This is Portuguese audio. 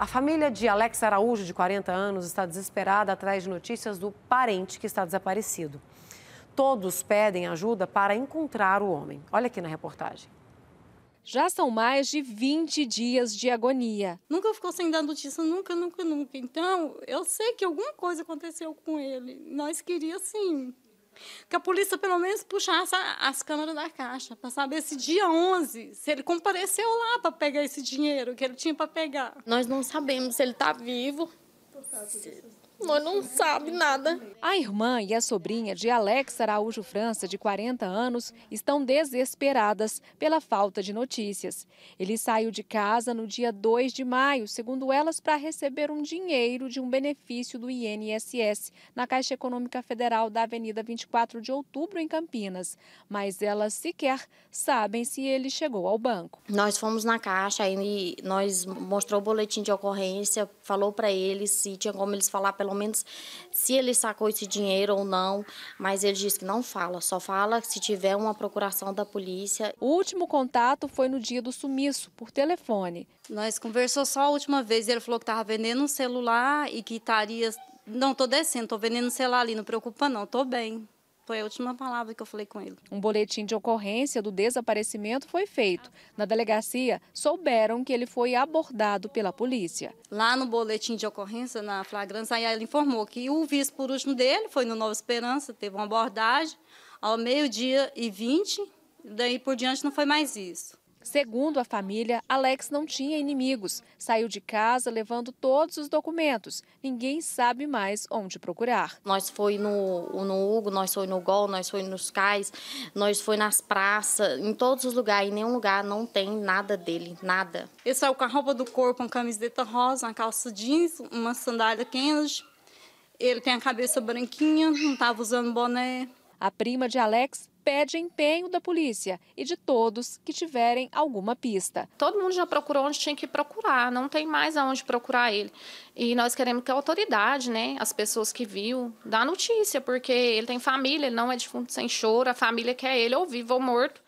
A família de Alex Araújo, de 40 anos, está desesperada atrás de notícias do parente que está desaparecido. Todos pedem ajuda para encontrar o homem. Olha aqui na reportagem. Já são mais de 20 dias de agonia. Nunca ficou sem dar notícia, nunca, nunca, nunca. Então, eu sei que alguma coisa aconteceu com ele. Nós queríamos, sim, que a polícia, pelo menos, puxasse as câmeras da caixa, para saber se dia 11, se ele compareceu lá para pegar esse dinheiro que ele tinha para pegar. Nós não sabemos se ele está vivo. Por causa disso mas não sabe nada. A irmã e a sobrinha de Alex Araújo França, de 40 anos, estão desesperadas pela falta de notícias. Ele saiu de casa no dia 2 de maio, segundo elas, para receber um dinheiro de um benefício do INSS na Caixa Econômica Federal da Avenida 24 de Outubro, em Campinas. Mas elas sequer sabem se ele chegou ao banco. Nós fomos na Caixa e nós mostrou o boletim de ocorrência, falou para eles se tinha como eles falar pelo pelo menos se ele sacou esse dinheiro ou não, mas ele diz que não fala, só fala se tiver uma procuração da polícia. O último contato foi no dia do sumiço, por telefone. Nós conversou só a última vez, e ele falou que estava vendendo um celular e que estaria... Não, estou descendo, estou vendendo um celular ali, não preocupa não, estou bem. Foi a última palavra que eu falei com ele. Um boletim de ocorrência do desaparecimento foi feito. Na delegacia, souberam que ele foi abordado pela polícia. Lá no boletim de ocorrência, na flagrância, aí ele informou que o vice por último dele foi no Nova Esperança, teve uma abordagem ao meio-dia e 20, daí por diante não foi mais isso. Segundo a família, Alex não tinha inimigos. Saiu de casa levando todos os documentos. Ninguém sabe mais onde procurar. Nós foi no, no Hugo, nós foi no Gol, nós foi nos cais, nós foi nas praças, em todos os lugares. Em nenhum lugar não tem nada dele, nada. Ele saiu é com a roupa do corpo, uma camiseta rosa, uma calça jeans, uma sandália Kennedy. Ele tem a cabeça branquinha, não estava usando boné. A prima de Alex pede empenho da polícia e de todos que tiverem alguma pista. Todo mundo já procurou onde tinha que procurar, não tem mais aonde procurar ele. E nós queremos que a autoridade, né, as pessoas que viu, dá notícia, porque ele tem família, ele não é defunto sem choro, a família quer ele ou vivo ou morto.